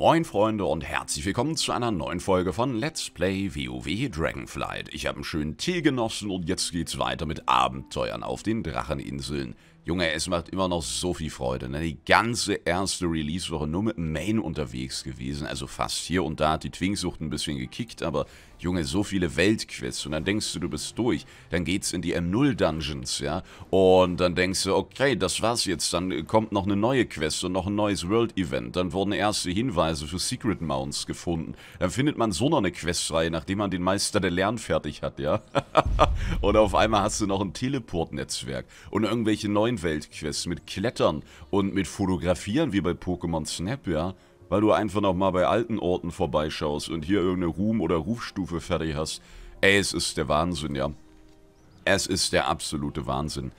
Moin Freunde und herzlich willkommen zu einer neuen Folge von Let's Play WoW Dragonflight. Ich habe einen schönen Tee genossen und jetzt geht's weiter mit Abenteuern auf den Dracheninseln. Junge, es macht immer noch so viel Freude. Ne? Die ganze erste Release-Woche nur mit Main unterwegs gewesen. Also fast hier und da hat die Twingsucht ein bisschen gekickt, aber Junge, so viele Weltquests und dann denkst du, du bist durch. Dann geht's in die M0-Dungeons, ja. Und dann denkst du, okay, das war's jetzt. Dann kommt noch eine neue Quest und noch ein neues World-Event. Dann wurden erste Hinweise für Secret Mounts gefunden. Dann findet man so noch eine Questreihe, nachdem man den Meister der Lern fertig hat, ja. und auf einmal hast du noch ein Teleport-Netzwerk und irgendwelche neuen Weltquests mit Klettern und mit Fotografieren wie bei Pokémon Snap, ja weil du einfach nochmal bei alten Orten vorbeischaust und hier irgendeine Ruhm- oder Rufstufe fertig hast. Ey, es ist der Wahnsinn, ja. Es ist der absolute Wahnsinn.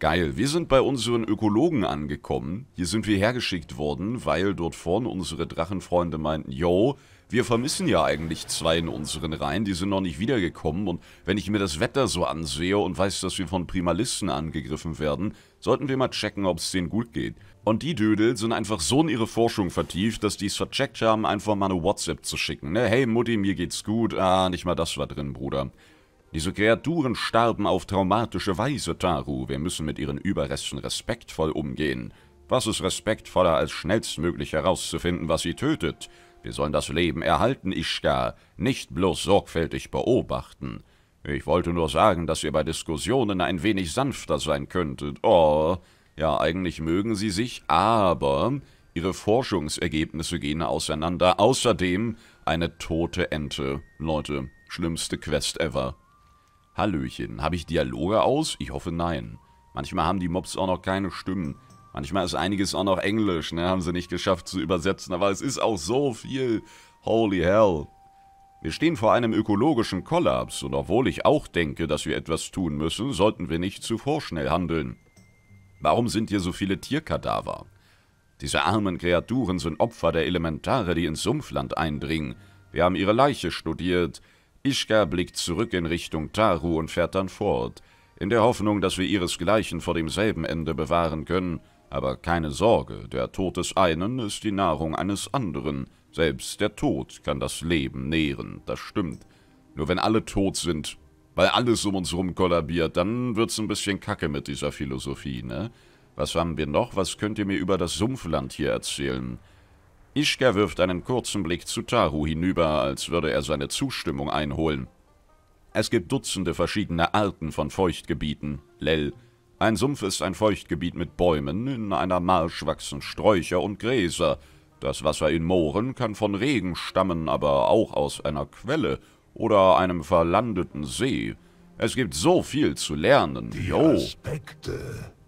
Geil, wir sind bei unseren Ökologen angekommen. Hier sind wir hergeschickt worden, weil dort vorne unsere Drachenfreunde meinten, yo, wir vermissen ja eigentlich zwei in unseren Reihen, die sind noch nicht wiedergekommen und wenn ich mir das Wetter so ansehe und weiß, dass wir von Primalisten angegriffen werden, sollten wir mal checken, ob es denen gut geht. Und die Dödel sind einfach so in ihre Forschung vertieft, dass die es vercheckt haben, einfach mal eine WhatsApp zu schicken. Ne? Hey Mutti, mir geht's gut. Ah, nicht mal das war drin, Bruder. Diese Kreaturen starben auf traumatische Weise, Taru. Wir müssen mit ihren Überresten respektvoll umgehen. Was ist respektvoller, als schnellstmöglich herauszufinden, was sie tötet? Wir sollen das Leben erhalten, Ishka, nicht bloß sorgfältig beobachten. Ich wollte nur sagen, dass ihr bei Diskussionen ein wenig sanfter sein könntet. Oh, ja, eigentlich mögen sie sich, aber ihre Forschungsergebnisse gehen auseinander. Außerdem eine tote Ente. Leute, schlimmste Quest ever. Hallöchen. Habe ich Dialoge aus? Ich hoffe nein. Manchmal haben die Mobs auch noch keine Stimmen. Manchmal ist einiges auch noch Englisch, ne? Haben sie nicht geschafft zu übersetzen, aber es ist auch so viel. Holy hell. Wir stehen vor einem ökologischen Kollaps und obwohl ich auch denke, dass wir etwas tun müssen, sollten wir nicht zu vorschnell handeln. Warum sind hier so viele Tierkadaver? Diese armen Kreaturen sind Opfer der Elementare, die ins Sumpfland eindringen. Wir haben ihre Leiche studiert, Ishka blickt zurück in Richtung Taru und fährt dann fort, in der Hoffnung, dass wir ihresgleichen vor demselben Ende bewahren können, aber keine Sorge, der Tod des einen ist die Nahrung eines anderen, selbst der Tod kann das Leben nähren, das stimmt. Nur wenn alle tot sind, weil alles um uns rum kollabiert, dann wird's ein bisschen kacke mit dieser Philosophie, ne? Was haben wir noch? Was könnt ihr mir über das Sumpfland hier erzählen? Ischka wirft einen kurzen Blick zu Taru hinüber, als würde er seine Zustimmung einholen. Es gibt Dutzende verschiedene Arten von Feuchtgebieten, Lell. Ein Sumpf ist ein Feuchtgebiet mit Bäumen, in einer Marsch wachsen Sträucher und Gräser. Das Wasser in Mooren kann von Regen stammen, aber auch aus einer Quelle oder einem verlandeten See. Es gibt so viel zu lernen. Die jo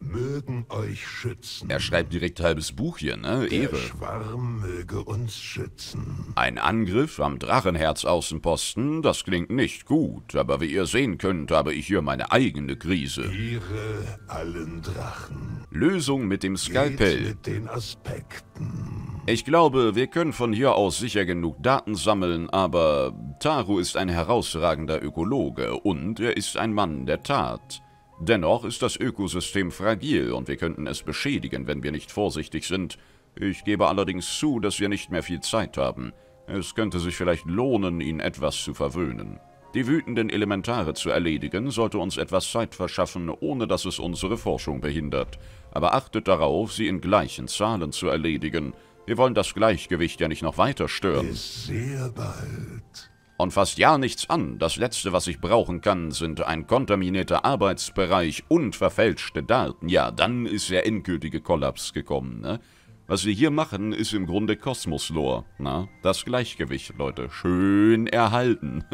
mögen euch schützen. Er schreibt direkt halbes Buch hier, ne? Der Ehre. Schwarm möge uns schützen. Ein Angriff am Drachenherz-Außenposten, das klingt nicht gut, aber wie ihr sehen könnt, habe ich hier meine eigene Krise. Ihre allen Drachen. Lösung mit dem Skalpell. Geht mit den Aspekten. Ich glaube, wir können von hier aus sicher genug Daten sammeln, aber Taru ist ein herausragender Ökologe und er ist ein Mann der Tat. Dennoch ist das Ökosystem fragil und wir könnten es beschädigen, wenn wir nicht vorsichtig sind. Ich gebe allerdings zu, dass wir nicht mehr viel Zeit haben. Es könnte sich vielleicht lohnen, ihn etwas zu verwöhnen. Die wütenden Elementare zu erledigen, sollte uns etwas Zeit verschaffen, ohne dass es unsere Forschung behindert. Aber achtet darauf, sie in gleichen Zahlen zu erledigen. Wir wollen das Gleichgewicht ja nicht noch weiter stören. Bis sehr bald und fasst ja nichts an. Das Letzte, was ich brauchen kann, sind ein kontaminierter Arbeitsbereich und verfälschte Daten. Ja, dann ist der endgültige Kollaps gekommen, ne? Was wir hier machen, ist im Grunde Kosmoslore, na? Das Gleichgewicht, Leute. Schön erhalten.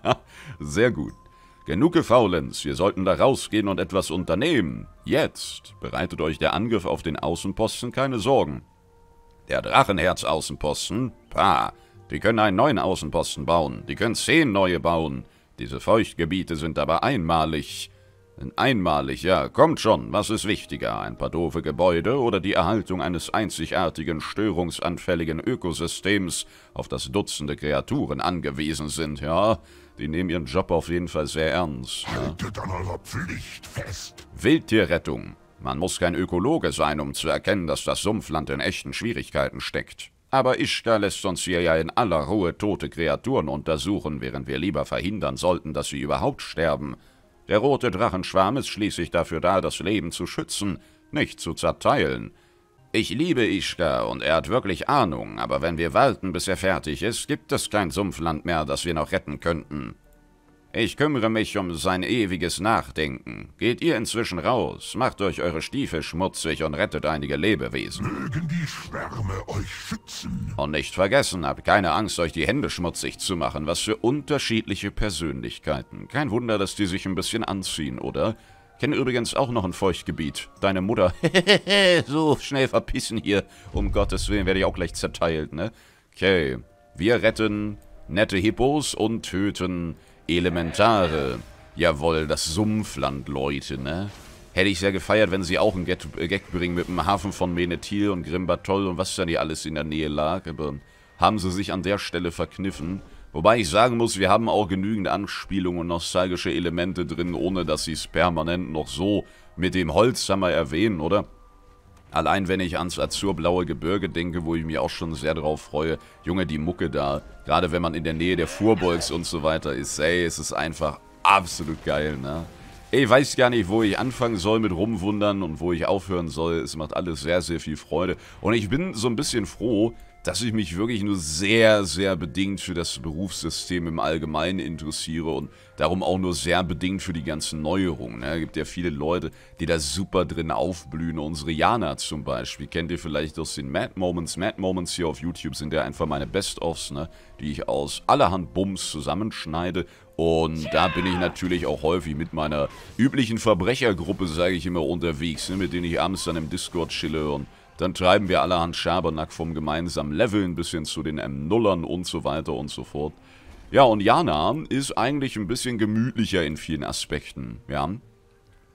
Sehr gut. Genug gefaulens, wir sollten da rausgehen und etwas unternehmen. Jetzt bereitet euch der Angriff auf den Außenposten keine Sorgen. Der Drachenherz-Außenposten, pah, die können einen neuen Außenposten bauen, die können zehn neue bauen. Diese Feuchtgebiete sind aber einmalig. Einmalig, ja, kommt schon, was ist wichtiger, ein paar doofe Gebäude oder die Erhaltung eines einzigartigen, störungsanfälligen Ökosystems, auf das Dutzende Kreaturen angewiesen sind, ja? Die nehmen ihren Job auf jeden Fall sehr ernst. Haltet an eurer Pflicht fest. Wildtierrettung. Man muss kein Ökologe sein, um zu erkennen, dass das Sumpfland in echten Schwierigkeiten steckt aber Ischtar lässt uns hier ja in aller Ruhe tote Kreaturen untersuchen, während wir lieber verhindern sollten, dass sie überhaupt sterben. Der rote Drachenschwarm ist schließlich dafür da, das Leben zu schützen, nicht zu zerteilen. Ich liebe Ischtar und er hat wirklich Ahnung, aber wenn wir warten, bis er fertig ist, gibt es kein Sumpfland mehr, das wir noch retten könnten. Ich kümmere mich um sein ewiges Nachdenken. Geht ihr inzwischen raus, macht euch eure Stiefel schmutzig und rettet einige Lebewesen. Mögen die Schwärme euch schützen. Und nicht vergessen, habt keine Angst, euch die Hände schmutzig zu machen. Was für unterschiedliche Persönlichkeiten. Kein Wunder, dass die sich ein bisschen anziehen, oder? Kenne übrigens auch noch ein Feuchtgebiet. Deine Mutter. so, schnell verpissen hier. Um Gottes Willen werde ich auch gleich zerteilt, ne? Okay. Wir retten nette Hippos und töten Elementare. Jawohl, das Sumpfland, Leute, ne? Hätte ich sehr gefeiert, wenn sie auch einen Gag äh, bringen mit dem Hafen von Menethil und Grimbatol und was dann hier alles in der Nähe lag. Aber haben sie sich an der Stelle verkniffen. Wobei ich sagen muss, wir haben auch genügend Anspielungen und nostalgische Elemente drin, ohne dass sie es permanent noch so mit dem Holzhammer erwähnen, oder? Allein wenn ich ans azurblaue Gebirge denke, wo ich mich auch schon sehr drauf freue. Junge, die Mucke da. Gerade wenn man in der Nähe der Fuhrbolgs und so weiter ist. Ey, es ist einfach absolut geil, ne? Ey, weiß gar nicht, wo ich anfangen soll mit Rumwundern und wo ich aufhören soll. Es macht alles sehr, sehr viel Freude. Und ich bin so ein bisschen froh, dass ich mich wirklich nur sehr, sehr bedingt für das Berufssystem im Allgemeinen interessiere und darum auch nur sehr bedingt für die ganzen Neuerungen. Ne? Es gibt ja viele Leute, die da super drin aufblühen. Unsere Jana zum Beispiel, kennt ihr vielleicht aus den Mad Moments. Mad Moments hier auf YouTube sind ja einfach meine Best-Offs, ne? die ich aus allerhand Bums zusammenschneide und da bin ich natürlich auch häufig mit meiner üblichen Verbrechergruppe, sage ich immer, unterwegs, ne, mit denen ich abends dann im Discord chille und dann treiben wir allerhand Schabernack vom gemeinsamen Leveln bis hin zu den M0ern und so weiter und so fort. Ja, und Jana ist eigentlich ein bisschen gemütlicher in vielen Aspekten, ja.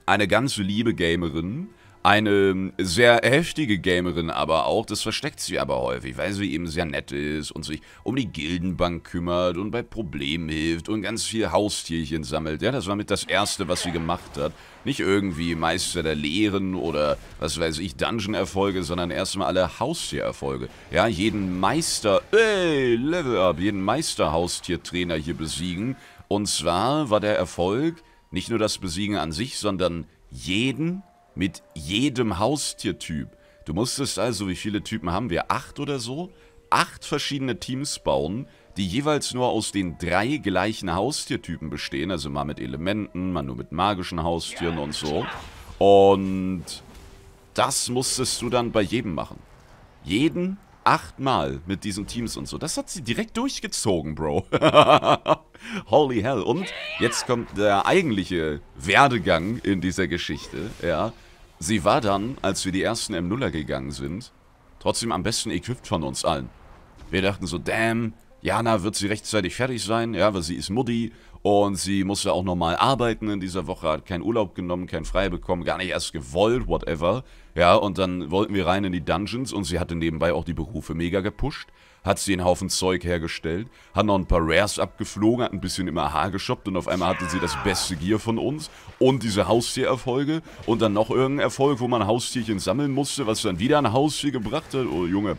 Eine ganz liebe Gamerin, eine ähm, sehr heftige Gamerin aber auch, das versteckt sie aber häufig, weil sie eben sehr nett ist und sich um die Gildenbank kümmert und bei Problemen hilft und ganz viel Haustierchen sammelt. Ja, das war mit das Erste, was sie gemacht hat. Nicht irgendwie Meister der Lehren oder, was weiß ich, Dungeon-Erfolge, sondern erstmal alle Haustiererfolge. Ja, jeden Meister, ey, Level Up, jeden Meister-Haustiertrainer hier besiegen. Und zwar war der Erfolg nicht nur das Besiegen an sich, sondern jeden mit jedem Haustiertyp. Du musstest also, wie viele Typen haben wir? Acht oder so? Acht verschiedene Teams bauen, die jeweils nur aus den drei gleichen Haustiertypen bestehen. Also mal mit Elementen, mal nur mit magischen Haustieren und so. Und das musstest du dann bei jedem machen. Jeden achtmal mit diesen Teams und so. Das hat sie direkt durchgezogen, Bro. Holy hell. Und jetzt kommt der eigentliche Werdegang in dieser Geschichte, ja. Sie war dann, als wir die ersten M0er gegangen sind, trotzdem am besten equipped von uns allen. Wir dachten so, damn, Jana wird sie rechtzeitig fertig sein, ja, weil sie ist Mutti und sie musste auch nochmal arbeiten in dieser Woche, hat keinen Urlaub genommen, keinen frei bekommen, gar nicht erst gewollt, whatever. Ja, und dann wollten wir rein in die Dungeons und sie hatte nebenbei auch die Berufe mega gepusht. Hat sie einen Haufen Zeug hergestellt, hat noch ein paar Rares abgeflogen, hat ein bisschen im AHA geshoppt und auf einmal hatte sie das beste Gear von uns und diese Haustiererfolge und dann noch irgendeinen Erfolg, wo man Haustierchen sammeln musste, was dann wieder ein Haustier gebracht hat. Oh Junge,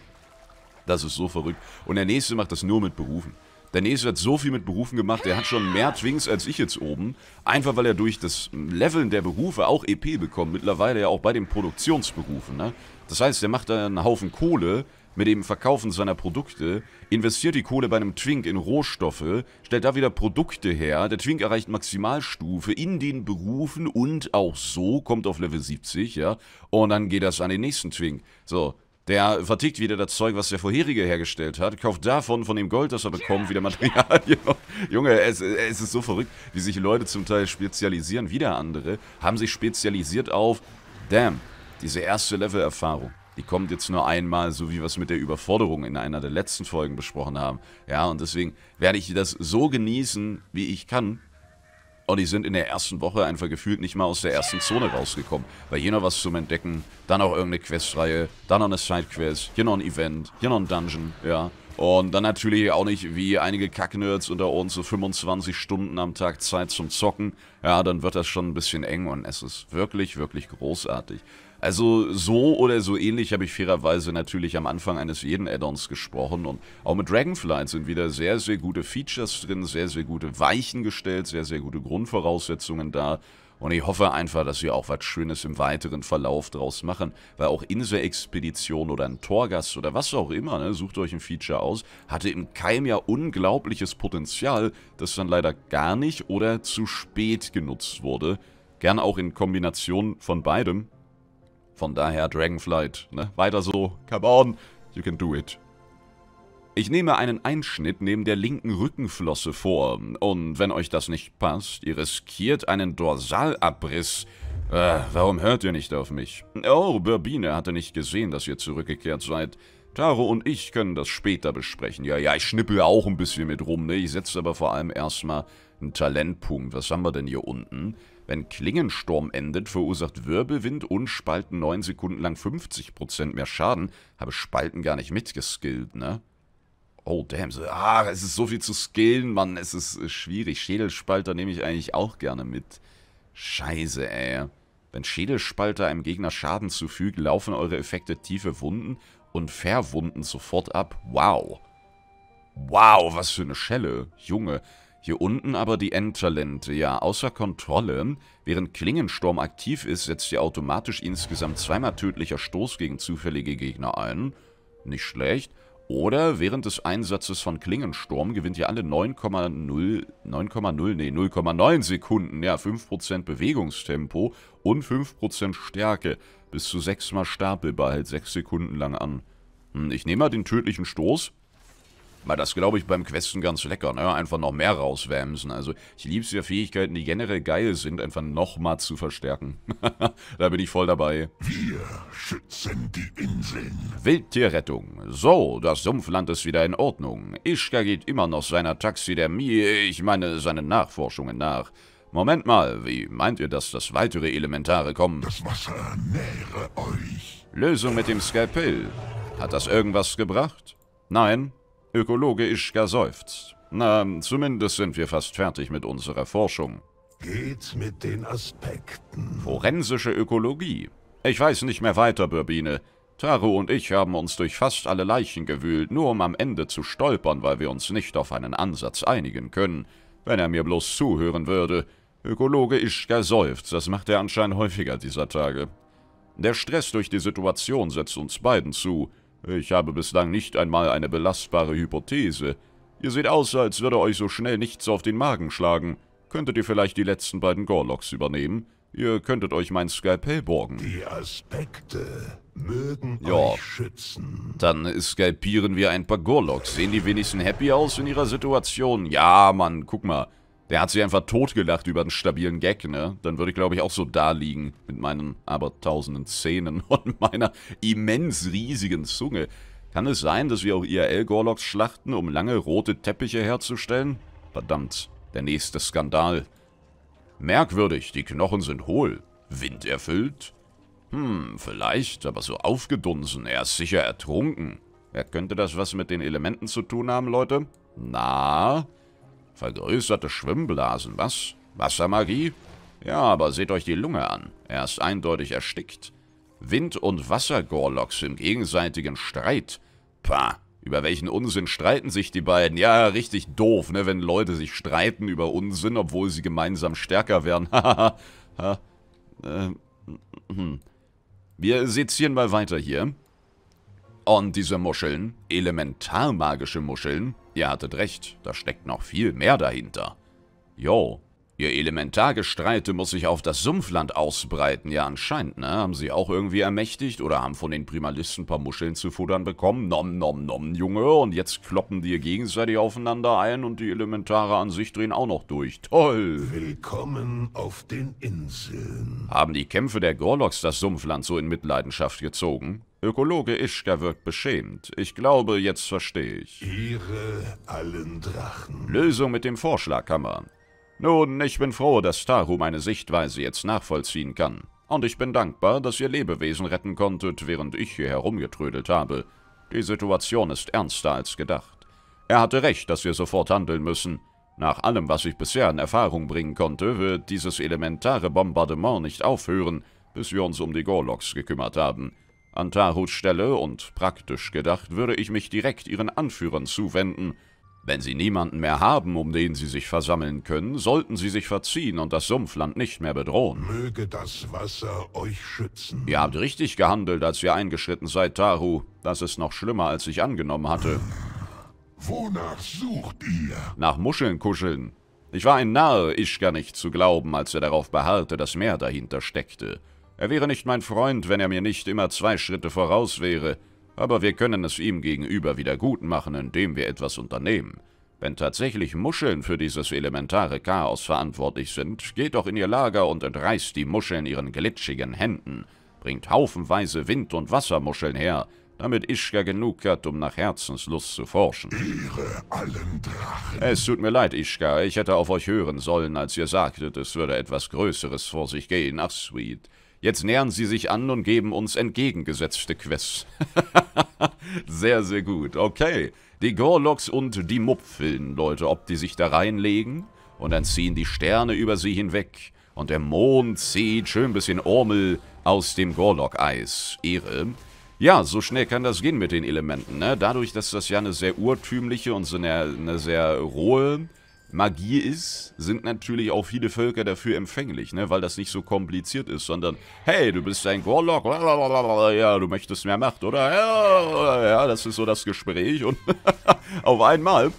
das ist so verrückt. Und der nächste macht das nur mit Berufen. Der Nächste hat so viel mit Berufen gemacht, der hat schon mehr Twinks als ich jetzt oben. Einfach weil er durch das Leveln der Berufe auch EP bekommt. Mittlerweile ja auch bei den Produktionsberufen. Ne? Das heißt, der macht da einen Haufen Kohle mit dem Verkaufen seiner Produkte, investiert die Kohle bei einem Twink in Rohstoffe, stellt da wieder Produkte her, der Twink erreicht Maximalstufe in den Berufen und auch so, kommt auf Level 70, ja, und dann geht das an den nächsten Twink. So, der vertickt wieder das Zeug, was der vorherige hergestellt hat, kauft davon, von dem Gold, das er bekommt, wieder Materialien. Junge, es, es, ist so verrückt, wie sich Leute zum Teil spezialisieren. Wieder andere haben sich spezialisiert auf, damn, diese erste Level-Erfahrung. Die kommt jetzt nur einmal, so wie wir es mit der Überforderung in einer der letzten Folgen besprochen haben. Ja, und deswegen werde ich das so genießen, wie ich kann. Und die sind in der ersten Woche einfach gefühlt nicht mal aus der ersten Zone rausgekommen. Weil hier noch was zum Entdecken, dann noch irgendeine Questreihe, dann noch eine Sidequest, hier noch ein Event, hier noch ein Dungeon, ja. Und dann natürlich auch nicht wie einige Kacknerds unter uns so 25 Stunden am Tag Zeit zum Zocken. Ja, dann wird das schon ein bisschen eng und es ist wirklich, wirklich großartig. Also so oder so ähnlich habe ich fairerweise natürlich am Anfang eines jeden Addons gesprochen und auch mit Dragonflight sind wieder sehr, sehr gute Features drin, sehr, sehr gute Weichen gestellt, sehr, sehr gute Grundvoraussetzungen da. Und ich hoffe einfach, dass sie auch was Schönes im weiteren Verlauf draus machen, weil auch Inselexpedition oder ein Torgast oder was auch immer, ne, sucht euch ein Feature aus, hatte im Keim ja unglaubliches Potenzial, das dann leider gar nicht oder zu spät genutzt wurde. Gern auch in Kombination von beidem, von daher Dragonflight, ne? Weiter so, come on, you can do it. Ich nehme einen Einschnitt neben der linken Rückenflosse vor und wenn euch das nicht passt, ihr riskiert einen Dorsalabriss. Äh, warum hört ihr nicht auf mich? Oh, Birbine hatte nicht gesehen, dass ihr zurückgekehrt seid. Taro und ich können das später besprechen. Ja, ja, ich schnippel auch ein bisschen mit rum, ne? Ich setze aber vor allem erstmal einen Talentpunkt. Was haben wir denn hier unten? Wenn Klingensturm endet, verursacht Wirbelwind und Spalten 9 Sekunden lang 50% mehr Schaden. Habe Spalten gar nicht mitgeskillt, ne? Oh, damn. Ah, es ist so viel zu skillen, Mann. Es ist äh, schwierig. Schädelspalter nehme ich eigentlich auch gerne mit. Scheiße, ey. Wenn Schädelspalter einem Gegner Schaden zufügt, laufen eure Effekte tiefe Wunden und Verwunden sofort ab. Wow. Wow, was für eine Schelle. Junge. Hier unten aber die Endtalente, ja, außer Kontrolle. Während Klingensturm aktiv ist, setzt ihr automatisch insgesamt zweimal tödlicher Stoß gegen zufällige Gegner ein. Nicht schlecht. Oder während des Einsatzes von Klingensturm gewinnt ihr alle 9,0, 9,0, nee, 0,9 Sekunden, ja, 5% Bewegungstempo und 5% Stärke. Bis zu 6 mal stapelbar, hält 6 Sekunden lang an. Hm, ich nehme mal den tödlichen Stoß. Weil das, glaube ich, beim Questen ganz lecker, ne? Einfach noch mehr rauswämsen. Also, ich liebe es ja, Fähigkeiten, die generell geil sind, einfach nochmal zu verstärken. da bin ich voll dabei. Wir schützen die Inseln. Wildtierrettung. So, das Sumpfland ist wieder in Ordnung. Ishka geht immer noch seiner Taxidermie, ich meine, seinen Nachforschungen nach. Moment mal, wie meint ihr dass das, weitere Elementare kommen? Das Wasser nähere euch. Lösung mit dem Skalpell. Hat das irgendwas gebracht? Nein, Ökologe Ischka seufzt. Na, zumindest sind wir fast fertig mit unserer Forschung. Geht's mit den Aspekten. Forensische Ökologie. Ich weiß nicht mehr weiter, Birbine. Taru und ich haben uns durch fast alle Leichen gewühlt, nur um am Ende zu stolpern, weil wir uns nicht auf einen Ansatz einigen können. Wenn er mir bloß zuhören würde. Ökologe Ischka seufzt, das macht er anscheinend häufiger dieser Tage. Der Stress durch die Situation setzt uns beiden zu. Ich habe bislang nicht einmal eine belastbare Hypothese. Ihr seht aus, als würde euch so schnell nichts auf den Magen schlagen. Könntet ihr vielleicht die letzten beiden Gorlocks übernehmen? Ihr könntet euch mein Skalpell borgen. Die Aspekte mögen ja. euch schützen. Dann skalpieren wir ein paar Gorlocks. Sehen die wenigstens happy aus in ihrer Situation? Ja, Mann, guck mal. Der hat sich einfach totgelacht über einen stabilen Gag, ne? Dann würde ich, glaube ich, auch so da liegen mit meinen aber tausenden Zähnen und meiner immens riesigen Zunge. Kann es sein, dass wir auch irl gorlocks schlachten, um lange rote Teppiche herzustellen? Verdammt, der nächste Skandal. Merkwürdig, die Knochen sind hohl. Winderfüllt? Hm, vielleicht, aber so aufgedunsen. Er ist sicher ertrunken. Er könnte das was mit den Elementen zu tun haben, Leute? Na? Vergrößerte Schwimmblasen, was? Wassermagie? Ja, aber seht euch die Lunge an. Er ist eindeutig erstickt. Wind- und Wassergorlocks im gegenseitigen Streit. Pah, über welchen Unsinn streiten sich die beiden? Ja, richtig doof, ne, wenn Leute sich streiten über Unsinn, obwohl sie gemeinsam stärker werden. Hahaha. ha, äh, hm, hm. Wir sezieren mal weiter hier. Und diese Muscheln, elementarmagische Muscheln, ihr hattet recht, da steckt noch viel mehr dahinter. Jo, ihr Elementargestreite muss sich auf das Sumpfland ausbreiten, ja anscheinend, ne? Haben sie auch irgendwie ermächtigt oder haben von den Primalisten ein paar Muscheln zu futtern bekommen? Nom nom nom, Junge, und jetzt kloppen die gegenseitig aufeinander ein und die Elementare an sich drehen auch noch durch. Toll! Willkommen auf den Inseln. Haben die Kämpfe der Gorloks das Sumpfland so in Mitleidenschaft gezogen? Ökologe Ischka wirkt beschämt. Ich glaube, jetzt verstehe ich. Ihre allen Drachen. Lösung mit dem Vorschlaghammer. Nun, ich bin froh, dass Taru meine Sichtweise jetzt nachvollziehen kann. Und ich bin dankbar, dass ihr Lebewesen retten konntet, während ich hier herumgetrödelt habe. Die Situation ist ernster als gedacht. Er hatte recht, dass wir sofort handeln müssen. Nach allem, was ich bisher in Erfahrung bringen konnte, wird dieses elementare Bombardement nicht aufhören, bis wir uns um die Gorloks gekümmert haben. An Tahus Stelle und praktisch gedacht würde ich mich direkt ihren Anführern zuwenden. Wenn sie niemanden mehr haben, um den sie sich versammeln können, sollten sie sich verziehen und das Sumpfland nicht mehr bedrohen. Möge das Wasser euch schützen. Ihr habt richtig gehandelt, als ihr eingeschritten seid, Taru. Das ist noch schlimmer, als ich angenommen hatte. Wonach sucht ihr? Nach Muscheln kuscheln. Ich war ein Narr, Ischka nicht zu glauben, als er darauf beharrte, dass mehr dahinter steckte. Er wäre nicht mein Freund, wenn er mir nicht immer zwei Schritte voraus wäre, aber wir können es ihm gegenüber wieder gut machen, indem wir etwas unternehmen. Wenn tatsächlich Muscheln für dieses elementare Chaos verantwortlich sind, geht doch in ihr Lager und entreißt die Muscheln ihren glitschigen Händen, bringt haufenweise Wind- und Wassermuscheln her, damit Ischka genug hat, um nach Herzenslust zu forschen. Ihre allen Drachen. Es tut mir leid, Ischka, ich hätte auf euch hören sollen, als ihr sagtet, es würde etwas Größeres vor sich gehen. Ach, Sweet. Jetzt nähern sie sich an und geben uns entgegengesetzte Quests. sehr, sehr gut. Okay. Die Gorlocks und die Mupfeln, Leute, ob die sich da reinlegen und dann ziehen die Sterne über sie hinweg und der Mond zieht schön bisschen Ormel aus dem gorlock eis Ehre. Ja, so schnell kann das gehen mit den Elementen, ne? Dadurch, dass das ja eine sehr urtümliche und so eine, eine sehr rohe Magie ist, sind natürlich auch viele Völker dafür empfänglich, ne? weil das nicht so kompliziert ist, sondern hey, du bist ein Warlock, ja, du möchtest mehr Macht, oder? Ja, ja das ist so das Gespräch und auf einmal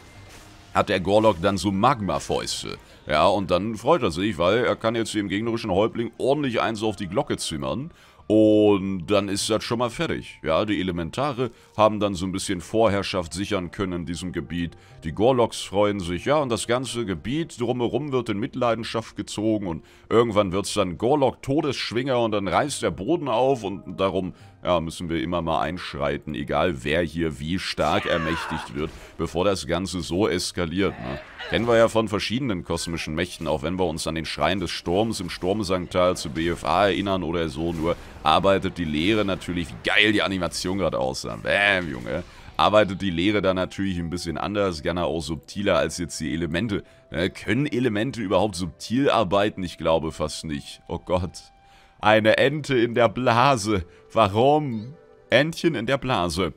hat der Gorlock dann so Magma-Fäuste. Ja, und dann freut er sich, weil er kann jetzt dem gegnerischen Häuptling ordentlich eins auf die Glocke zimmern. Und dann ist das schon mal fertig. Ja, die Elementare haben dann so ein bisschen Vorherrschaft sichern können in diesem Gebiet. Die Gorloks freuen sich, ja, und das ganze Gebiet drumherum wird in Mitleidenschaft gezogen und irgendwann wird es dann Gorlok-Todesschwinger und dann reißt der Boden auf und darum, ja, müssen wir immer mal einschreiten, egal wer hier wie stark ermächtigt wird, bevor das Ganze so eskaliert, ne? Kennen wir ja von verschiedenen kosmischen Mächten, auch wenn wir uns an den Schrein des Sturms im Sturmsanktal zu BFA erinnern oder so, nur arbeitet die Lehre natürlich, wie geil die Animation gerade aussah. Bam, Junge. Arbeitet die Lehre da natürlich ein bisschen anders, gerne auch subtiler als jetzt die Elemente. Ne? Können Elemente überhaupt subtil arbeiten? Ich glaube fast nicht. Oh Gott. Eine Ente in der Blase. Warum? Entchen in der Blase.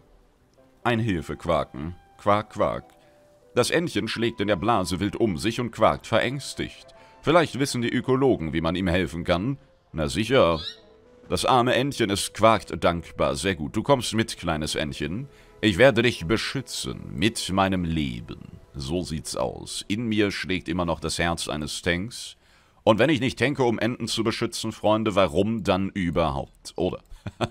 Ein Hilfequaken. Quark, quark. Das Entchen schlägt in der Blase wild um sich und quakt verängstigt. Vielleicht wissen die Ökologen, wie man ihm helfen kann. Na sicher. Das arme Entchen, es quakt dankbar. Sehr gut. Du kommst mit, kleines Entchen. Ich werde dich beschützen. Mit meinem Leben. So sieht's aus. In mir schlägt immer noch das Herz eines Tanks. Und wenn ich nicht tanke, um Enten zu beschützen, Freunde, warum dann überhaupt? Oder?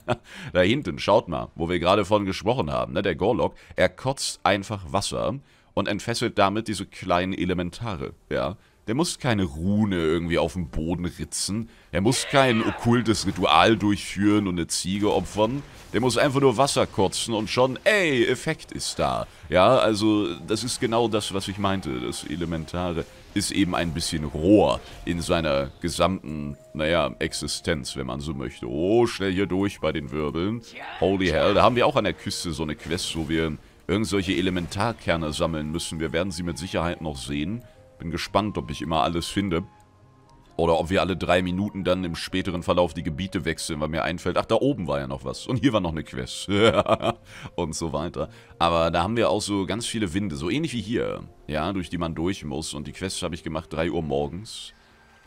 da hinten, schaut mal, wo wir gerade von gesprochen haben, ne? der Gorlock, er kotzt einfach Wasser und entfesselt damit diese kleinen Elementare, ja. Der muss keine Rune irgendwie auf den Boden ritzen. Der muss kein okkultes Ritual durchführen und eine Ziege opfern. Der muss einfach nur Wasser kotzen und schon, ey, Effekt ist da. Ja, also das ist genau das, was ich meinte. Das Elementare ist eben ein bisschen roher in seiner gesamten, naja, Existenz, wenn man so möchte. Oh, schnell hier durch bei den Wirbeln. Holy hell, da haben wir auch an der Küste so eine Quest, wo wir irgendwelche Elementarkerne sammeln müssen. Wir werden sie mit Sicherheit noch sehen. Bin gespannt, ob ich immer alles finde. Oder ob wir alle drei Minuten dann im späteren Verlauf die Gebiete wechseln, weil mir einfällt, ach, da oben war ja noch was. Und hier war noch eine Quest. und so weiter. Aber da haben wir auch so ganz viele Winde. So ähnlich wie hier. Ja, durch die man durch muss. Und die Quest habe ich gemacht 3 Uhr morgens.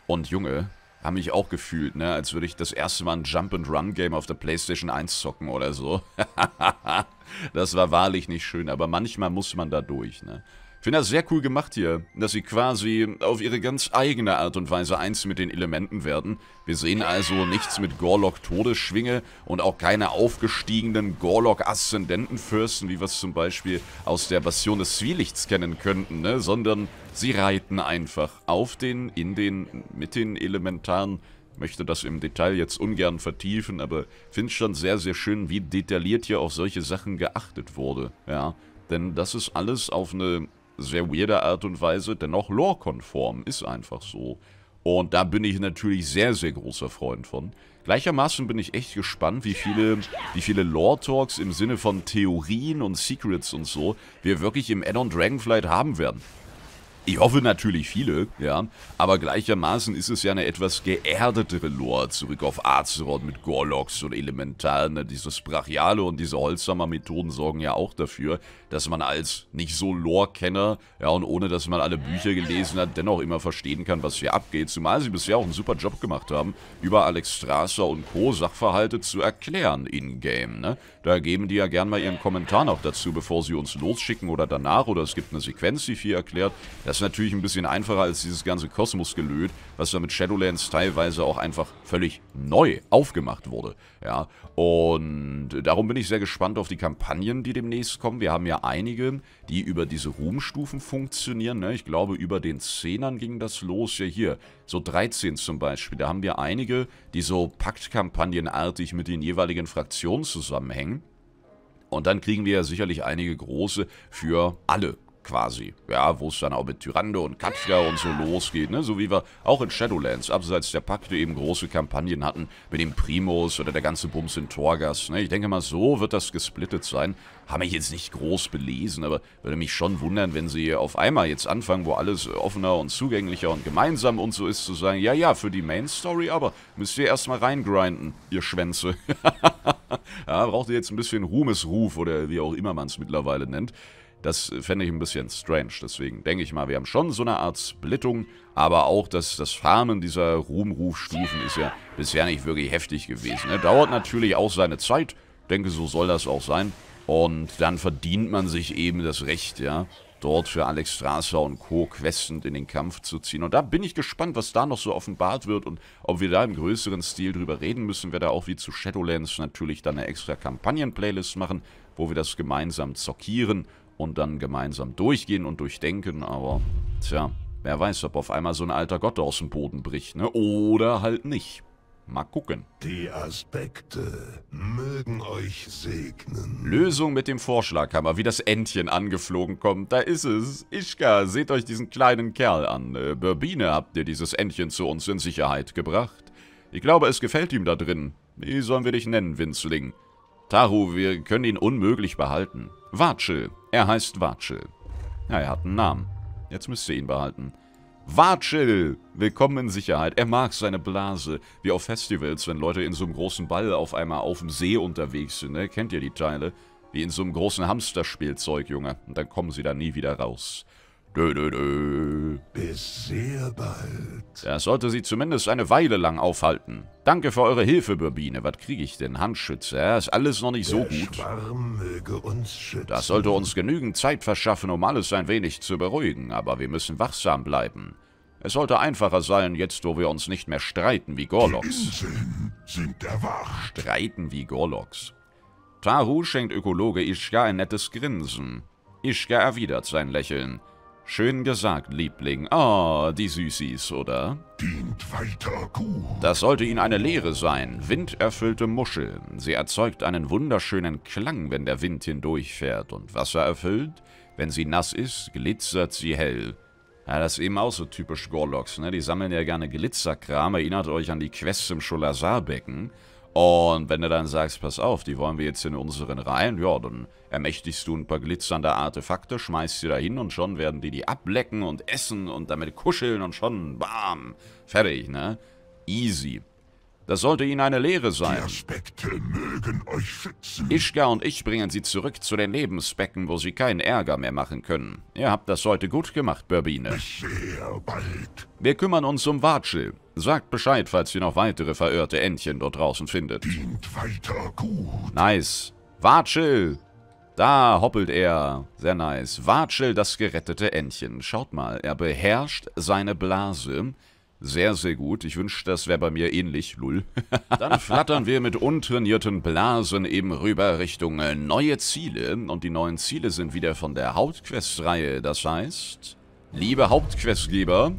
Und Junge, haben mich auch gefühlt, ne? Als würde ich das erste Mal ein Jump-and-Run-Game auf der Playstation 1 zocken oder so. das war wahrlich nicht schön. Aber manchmal muss man da durch, ne? finde das sehr cool gemacht hier, dass sie quasi auf ihre ganz eigene Art und Weise eins mit den Elementen werden. Wir sehen also nichts mit Gorlok-Todesschwinge und auch keine aufgestiegenen Gorlok-Aszendentenfürsten, wie wir es zum Beispiel aus der Bastion des Zwielichts kennen könnten, ne? sondern sie reiten einfach auf den, in den, mit den Elementaren möchte das im Detail jetzt ungern vertiefen, aber finde schon sehr, sehr schön, wie detailliert hier auf solche Sachen geachtet wurde, ja. Denn das ist alles auf eine sehr weirder Art und Weise, dennoch lorekonform. Ist einfach so. Und da bin ich natürlich sehr, sehr großer Freund von. Gleichermaßen bin ich echt gespannt, wie viele, wie viele Lore-Talks im Sinne von Theorien und Secrets und so wir wirklich im Add-on Dragonflight haben werden. Ich hoffe natürlich viele, ja, aber gleichermaßen ist es ja eine etwas geerdetere Lore, zurück auf Azeroth mit Gorlocks und Elementalen. Ne? Dieses Brachiale und diese Holzhammer-Methoden sorgen ja auch dafür, dass man als nicht so Lore-Kenner, ja, und ohne dass man alle Bücher gelesen hat, dennoch immer verstehen kann, was hier abgeht. Zumal sie bisher auch einen super Job gemacht haben, über Alex Strasser und Co. Sachverhalte zu erklären in-game, ne? Da geben die ja gern mal ihren Kommentar noch dazu, bevor sie uns losschicken oder danach, oder es gibt eine Sequenz, die viel erklärt. Das ist natürlich ein bisschen einfacher als dieses ganze Kosmosgelöt, was da mit Shadowlands teilweise auch einfach völlig neu aufgemacht wurde. Ja, und darum bin ich sehr gespannt auf die Kampagnen, die demnächst kommen. Wir haben ja einige, die über diese Ruhmstufen funktionieren. Ne? Ich glaube, über den Zehnern ging das los. Ja, hier, so 13 zum Beispiel. Da haben wir einige, die so Paktkampagnenartig mit den jeweiligen Fraktionen zusammenhängen. Und dann kriegen wir ja sicherlich einige große für alle quasi. Ja, wo es dann auch mit Tyrande und Katja und so losgeht, ne? So wie wir auch in Shadowlands, abseits der Pakte, eben große Kampagnen hatten mit dem Primus oder der ganze Bums in Torgas, ne? Ich denke mal, so wird das gesplittet sein. Haben wir jetzt nicht groß belesen, aber würde mich schon wundern, wenn sie auf einmal jetzt anfangen, wo alles offener und zugänglicher und gemeinsam und so ist, zu sagen, ja, ja, für die Main-Story, aber müsst ihr erstmal reingrinden, ihr Schwänze. ja, braucht ihr jetzt ein bisschen Ruhmesruf oder wie auch immer man es mittlerweile nennt. Das fände ich ein bisschen strange. Deswegen denke ich mal, wir haben schon so eine Art Splittung. Aber auch das, das Farmen dieser Ruhmrufstufen ist ja bisher nicht wirklich heftig gewesen. Ne? Dauert natürlich auch seine Zeit. Denke, so soll das auch sein. Und dann verdient man sich eben das Recht, ja, dort für Alex Strasser und Co. questend in den Kampf zu ziehen. Und da bin ich gespannt, was da noch so offenbart wird und ob wir da im größeren Stil drüber reden müssen. Wir da auch wie zu Shadowlands natürlich dann eine extra Kampagnen-Playlist machen, wo wir das gemeinsam zockieren und dann gemeinsam durchgehen und durchdenken, aber tja, wer weiß, ob auf einmal so ein alter Gott aus dem Boden bricht, ne? Oder halt nicht. Mal gucken. Die Aspekte mögen euch segnen. Lösung mit dem Vorschlaghammer, wie das Entchen angeflogen kommt. Da ist es. Ischka, seht euch diesen kleinen Kerl an. Äh, Burbine habt ihr dieses Entchen zu uns in Sicherheit gebracht. Ich glaube, es gefällt ihm da drin. Wie sollen wir dich nennen, Winzling? Taru, wir können ihn unmöglich behalten. Watschel. Er heißt Watschel. Ja, er hat einen Namen. Jetzt müsst ihr ihn behalten. Watschel! Willkommen in Sicherheit. Er mag seine Blase. Wie auf Festivals, wenn Leute in so einem großen Ball auf einmal auf dem See unterwegs sind, ne? Kennt ihr die Teile? Wie in so einem großen Hamsterspielzeug, Junge. Und dann kommen sie da nie wieder raus. Dö, dö, dö. Bis sehr bald. Das sollte sie zumindest eine Weile lang aufhalten. Danke für eure Hilfe, Birbine. Was kriege ich denn? Handschütze. Ja, ist alles noch nicht Der so gut. Das sollte uns genügend Zeit verschaffen, um alles ein wenig zu beruhigen. Aber wir müssen wachsam bleiben. Es sollte einfacher sein, jetzt wo wir uns nicht mehr streiten wie Gorloks. Streiten wie Gorloks. Taru schenkt Ökologe Ischka ein nettes Grinsen. Ischka erwidert sein Lächeln. Schön gesagt, Liebling. oh, die Süßis, oder? Dient weiter gut. Das sollte Ihnen eine Lehre sein. Winderfüllte Muschel. Sie erzeugt einen wunderschönen Klang, wenn der Wind hindurchfährt. Und Wasser erfüllt? Wenn sie nass ist, glitzert sie hell. Ja, das ist eben auch so typisch Gorlocks, ne? Die sammeln ja gerne Glitzerkram. Erinnert euch an die Quests im Schulassarbecken. becken und wenn du dann sagst, pass auf, die wollen wir jetzt in unseren Reihen, ja, dann ermächtigst du ein paar glitzernde Artefakte, schmeißt sie dahin und schon werden die die ablecken und essen und damit kuscheln und schon, bam, fertig, ne? Easy. Das sollte Ihnen eine Lehre sein. Die Aspekte mögen euch schützen. Ischka und ich bringen Sie zurück zu den Lebensbecken, wo Sie keinen Ärger mehr machen können. Ihr habt das heute gut gemacht, Birbine. Sehr bald. Wir kümmern uns um Watschel. Sagt Bescheid, falls ihr noch weitere verirrte Entchen dort draußen findet. Dient weiter gut. Nice. Watschel! Da hoppelt er. Sehr nice. Watschel, das gerettete Entchen. Schaut mal, er beherrscht seine Blase sehr, sehr gut. Ich wünschte, das wäre bei mir ähnlich, Lull. Dann flattern wir mit untrainierten Blasen eben rüber Richtung äh, neue Ziele. Und die neuen Ziele sind wieder von der Hauptquest-Reihe. Das heißt, liebe Hauptquestgeber,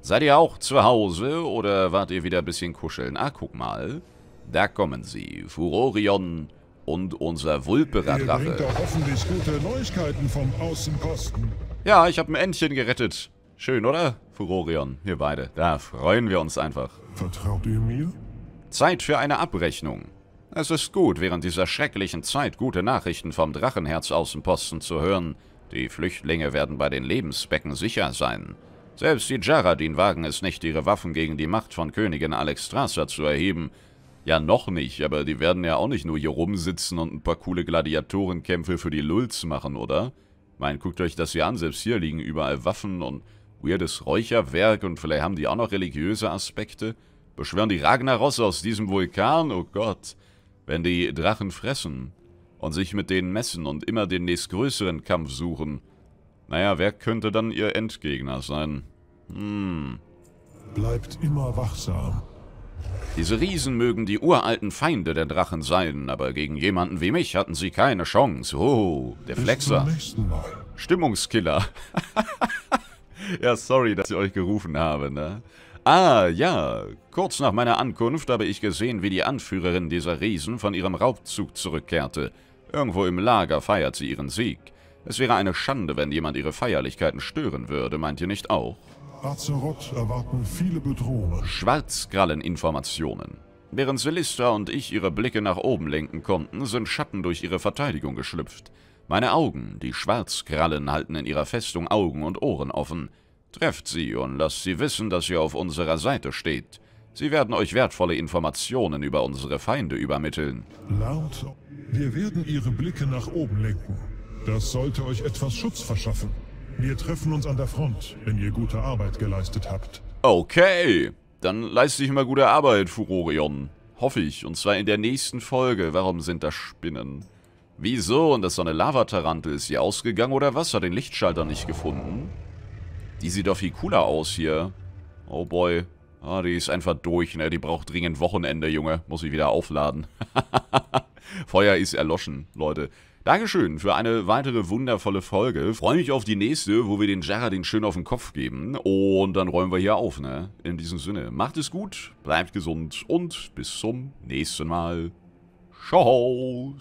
seid ihr auch zu Hause oder wart ihr wieder ein bisschen kuscheln? Ah, guck mal. Da kommen sie. Furorion und unser Vulpera-Drache. hoffentlich gute Neuigkeiten vom Außenposten. Ja, ich habe ein Entchen gerettet. Schön, oder? Furorion, wir beide. Da freuen wir uns einfach. Vertraut ihr mir? Zeit für eine Abrechnung. Es ist gut, während dieser schrecklichen Zeit gute Nachrichten vom Drachenherz-Außenposten zu hören. Die Flüchtlinge werden bei den Lebensbecken sicher sein. Selbst die Jaradin wagen es nicht, ihre Waffen gegen die Macht von Königin Alexstrasza zu erheben. Ja, noch nicht, aber die werden ja auch nicht nur hier rumsitzen und ein paar coole Gladiatorenkämpfe für die Lulz machen, oder? Mein, guckt euch das hier an, selbst hier liegen überall Waffen und weirdes Räucherwerk und vielleicht haben die auch noch religiöse Aspekte. Beschwören die Ragnaros aus diesem Vulkan, oh Gott, wenn die Drachen fressen und sich mit denen messen und immer den nächstgrößeren Kampf suchen. Naja, wer könnte dann ihr Endgegner sein? Hm. Bleibt immer wachsam. Diese Riesen mögen die uralten Feinde der Drachen sein, aber gegen jemanden wie mich hatten sie keine Chance. Oh, der Flexer. Stimmungskiller. ja, sorry, dass ich euch gerufen habe, ne? Ah, ja. Kurz nach meiner Ankunft habe ich gesehen, wie die Anführerin dieser Riesen von ihrem Raubzug zurückkehrte. Irgendwo im Lager feiert sie ihren Sieg. Es wäre eine Schande, wenn jemand ihre Feierlichkeiten stören würde, meint ihr nicht auch? Azeroth erwarten viele Bedrohungen. Schwarzkralleninformationen. Während Silistra und ich ihre Blicke nach oben lenken konnten, sind Schatten durch ihre Verteidigung geschlüpft. Meine Augen, die Schwarzkrallen, halten in ihrer Festung Augen und Ohren offen. Trefft sie und lasst sie wissen, dass ihr auf unserer Seite steht. Sie werden euch wertvolle Informationen über unsere Feinde übermitteln. Laut. Wir werden ihre Blicke nach oben lenken. Das sollte euch etwas Schutz verschaffen. Wir treffen uns an der Front, wenn ihr gute Arbeit geleistet habt. Okay, dann leiste ich mal gute Arbeit, Furorion. Hoffe ich, und zwar in der nächsten Folge. Warum sind das Spinnen? Wieso? Und das ist so eine lava Lavatarantel. Ist die ausgegangen oder was? Hat den Lichtschalter nicht gefunden? Die sieht doch viel cooler aus hier. Oh boy. Ah, die ist einfach durch, ne? Die braucht dringend Wochenende, Junge. Muss ich wieder aufladen. Feuer ist erloschen, Leute. Dankeschön für eine weitere wundervolle Folge. Freue mich auf die nächste, wo wir den Gerardin schön auf den Kopf geben. Und dann räumen wir hier auf, ne? In diesem Sinne, macht es gut, bleibt gesund und bis zum nächsten Mal. Tschau!